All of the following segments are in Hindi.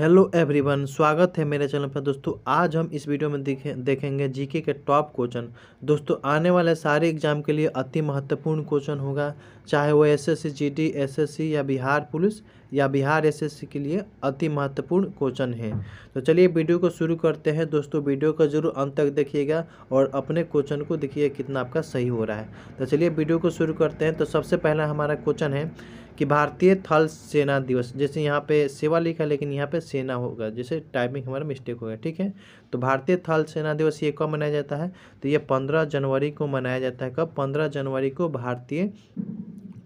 हेलो एवरीवन स्वागत है मेरे चैनल पर दोस्तों आज हम इस वीडियो में देखे, देखेंगे जीके के टॉप क्वेश्चन दोस्तों आने वाले सारे एग्जाम के लिए अति महत्वपूर्ण क्वेश्चन होगा चाहे वो एसएससी जीडी एसएससी या बिहार पुलिस या बिहार एसएससी के लिए अति महत्वपूर्ण क्वेश्चन है तो चलिए वीडियो को शुरू करते हैं दोस्तों वीडियो का जरूर अंत तक देखिएगा और अपने क्वेश्चन को देखिए कितना आपका सही हो रहा है तो चलिए वीडियो को शुरू करते हैं तो सबसे पहला हमारा क्वेश्चन है कि भारतीय थल सेना दिवस जैसे यहाँ पे सेवा लिखा लेकिन यहाँ पे सेना होगा जैसे टाइमिंग हमारा मिस्टेक हो गया ठीक है तो भारतीय थल सेना दिवस ये कब मनाया जाता है तो ये पंद्रह जनवरी को मनाया जाता है कब पंद्रह जनवरी को भारतीय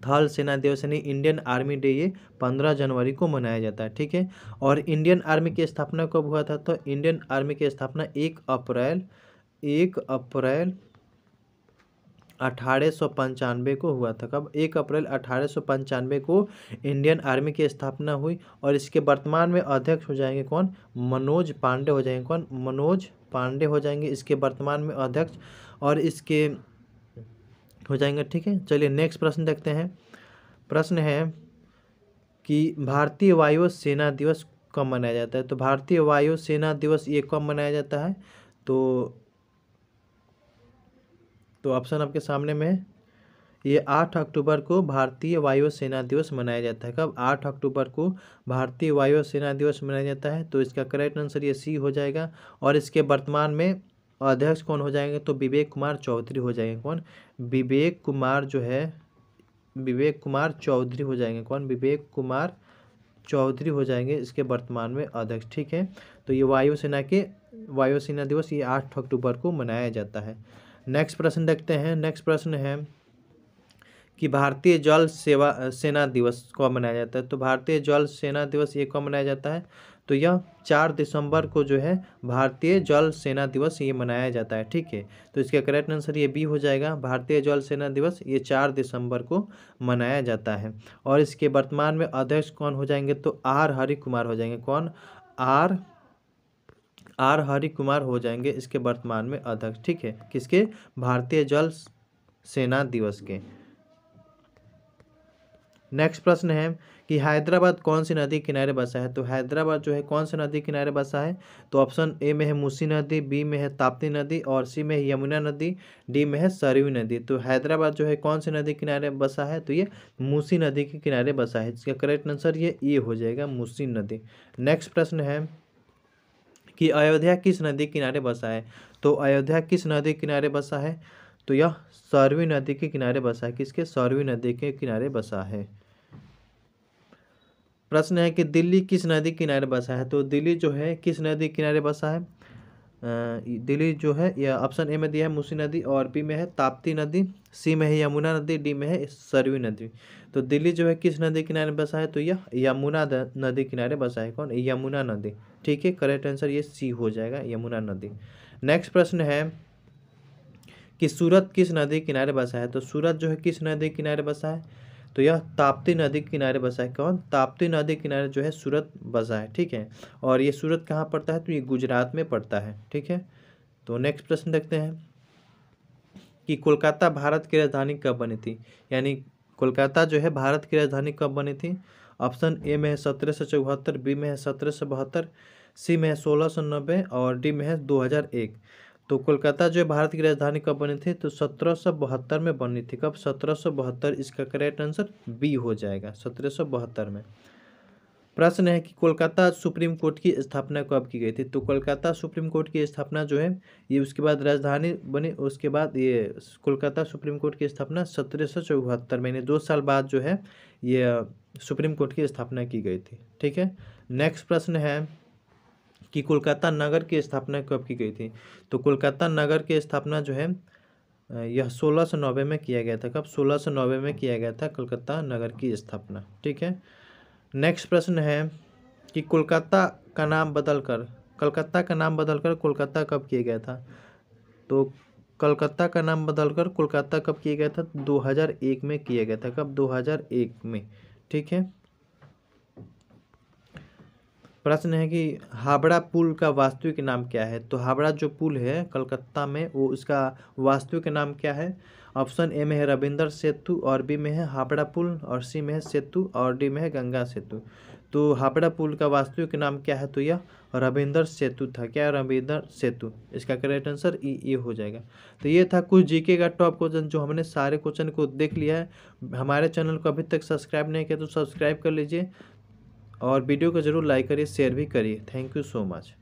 थल सेना दिवस यानी इंडियन आर्मी डे ये पंद्रह जनवरी को मनाया जाता है ठीक है और इंडियन आर्मी की स्थापना कब हुआ था तो इंडियन आर्मी की स्थापना एक अप्रैल एक अप्रैल अठारह सौ पंचानवे को हुआ था कब एक अप्रैल अठारह सौ पंचानवे को इंडियन आर्मी की स्थापना हुई और इसके वर्तमान में अध्यक्ष हो जाएंगे कौन मनोज पांडे हो जाएंगे कौन मनोज पांडे हो जाएंगे इसके वर्तमान में अध्यक्ष और इसके हो जाएंगे ठीक है चलिए नेक्स्ट प्रश्न देखते हैं प्रश्न है कि भारतीय वायुसेना दिवस कब मनाया जाता है तो भारतीय वायुसेना दिवस ये कब मनाया जाता है तो तो ऑप्शन आपके सामने में ये आठ अक्टूबर को भारतीय वायुसेना दिवस मनाया जाता है कब आठ अक्टूबर को भारतीय वायुसेना दिवस मनाया जाता है तो इसका करेक्ट आंसर ये सी हो जाएगा और इसके वर्तमान में अध्यक्ष कौन हो जाएंगे तो विवेक कुमार चौधरी हो जाएंगे कौन विवेक कुमार जो है विवेक कुमार चौधरी हो जाएंगे कौन विवेक कुमार चौधरी हो जाएंगे इसके वर्तमान में अध्यक्ष ठीक है तो ये वायुसेना के वायुसेना दिवस ये आठ अक्टूबर को मनाया जाता है नेक्स्ट प्रश्न देखते हैं नेक्स्ट प्रश्न है कि भारतीय जल सेवा सेना दिवस कब मनाया जाता है तो भारतीय जल सेना दिवस ये कब मनाया जाता है तो यह चार दिसंबर को जो है भारतीय जल सेना दिवस ये मनाया जाता है ठीक है तो इसका करेक्ट आंसर ये बी हो जाएगा भारतीय जल सेना दिवस ये चार दिसंबर को मनाया जाता है और इसके वर्तमान में अध्यक्ष कौन हो जाएंगे तो आर हरि कुमार हो जाएंगे कौन आर आर हरि कुमार हो जाएंगे इसके वर्तमान में अध्यक्ष ठीक है किसके भारतीय जल सेना दिवस के नेक्स्ट प्रश्न है कि हैदराबाद कौन सी नदी किनारे बसा है तो हैदराबाद जो है कौन सी नदी किनारे बसा है तो ऑप्शन ए में है मूसी नदी बी में है ताप्ती नदी और सी में है यमुना नदी डी में है सरयू नदी तो हैदराबाद जो है कौन सी नदी किनारे बसा है तो ये मूसी नदी के किनारे बसा है इसका करेक्ट आंसर ये ए हो जाएगा मूसी नदी नेक्स्ट प्रश्न है कि अयोध्या किस नदी किनारे बसा है तो अयोध्या किस नदी किनारे बसा है तो यह सरवी नदी के किनारे बसा है किसके सरवी नदी के किनारे बसा है प्रश्न है कि दिल्ली किस नदी किनारे बसा है तो दिल्ली जो है किस नदी किनारे बसा है दिल्ली जो है यह ऑप्शन ए में दिया है मुसी नदी और बी में है ताप्ती नदी सी में है यमुना नदी डी में है सरवी नदी तो दिल्ली जो है किस नदी किनारे बसा है तो यह यमुना नदी किनारे बसा है कौन यमुना नदी ठीक है करेक्ट आंसर ये सी हो जाएगा यमुना नदी नेक्स्ट प्रश्न है कि सूरत किस नदी किनारे बसा है तो सूरत जो है किस नदी किनारे बसा है तो यह ताप्ती नदी किनारे बसा है कौन ताप्ती नदी किनारे जो है सूरत बसा है ठीक है और ये सूरत कहाँ पड़ता है तो ये गुजरात में पड़ता है ठीक है तो नेक्स्ट प्रश्न देखते हैं कि कोलकाता भारत की राजधानी कब बनी थी यानी कोलकाता जो है भारत की राजधानी कब बनी थी ऑप्शन ए में है सत्रह सौ चौहत्तर बी में है सत्रह सौ बहत्तर सी में है सोलह सौ नब्बे और डी में है दो हज़ार एक तो कोलकाता जो भारत की राजधानी कब बनी थी तो सत्रह में बनी थी कब सत्रह इसका करेक्ट आंसर बी हो जाएगा सत्रह में प्रश्न है कि कोलकाता सुप्रीम कोर्ट की स्थापना कब की गई थी तो कोलकाता सुप्रीम कोर्ट की स्थापना जो है ये उसके बाद राजधानी बनी उसके बाद ये कोलकाता सुप्रीम कोर्ट की स्थापना सत्रह में यानी दो साल बाद जो है ये सुप्रीम कोर्ट की स्थापना की गई थी ठीक है नेक्स्ट प्रश्न है कि कोलकाता नगर की स्थापना कब की गई थी तो कोलकाता नगर की स्थापना जो है यह सोलह सौ नब्बे में किया गया था कब सोलह सौ नब्बे में किया गया था कोलकाता नगर की स्थापना ठीक है नेक्स्ट प्रश्न है कि कोलकाता का नाम बदलकर कलकत्ता का नाम बदलकर कोलकाता कब किया गया था तो कलकत्ता का नाम बदलकर कोलकाता कब किया गया था 2001 में किया गया था कब 2001 में ठीक है प्रश्न है कि हावड़ा पुल का वास्तविक नाम क्या है तो हावड़ा जो पुल है कलकत्ता में वो उसका वास्तविक नाम क्या है ऑप्शन ए में है रविंदर सेतु और बी में है हावड़ा पुल और सी में है सेतु और डी में है गंगा सेतु तो हावड़ा पुल का वास्तविक नाम क्या है तो यह रविंद्र सेतु था क्या रविंद्र सेतु इसका करेक्ट आंसर ई ए हो जाएगा तो ये था कुछ जीके का टॉप क्वेश्चन जो हमने सारे क्वेश्चन को देख लिया है हमारे चैनल को अभी तक सब्सक्राइब नहीं किया तो सब्सक्राइब कर लीजिए और वीडियो को ज़रूर लाइक करिए शेयर भी करिए थैंक यू सो मच